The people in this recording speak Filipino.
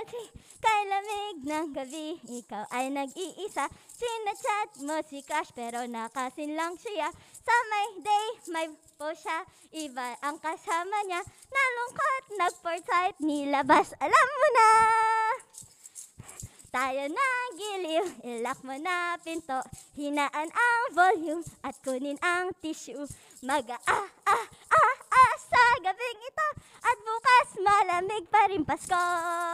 Kay, kay lamig ng gabi, ikaw ay nag-iisa Sinachat mo si Crush pero nakasin lang siya Sa may day, my po siya Iba ang kasama niya Nalungkot, nag-foresight, nilabas Alam mo na! Tayo na giliw, ilak mo na pinto Hinaan ang volume at kunin ang tissue Mag-ah, ah, ah, ah sa gabing ito At bukas malamig pa rin Pasko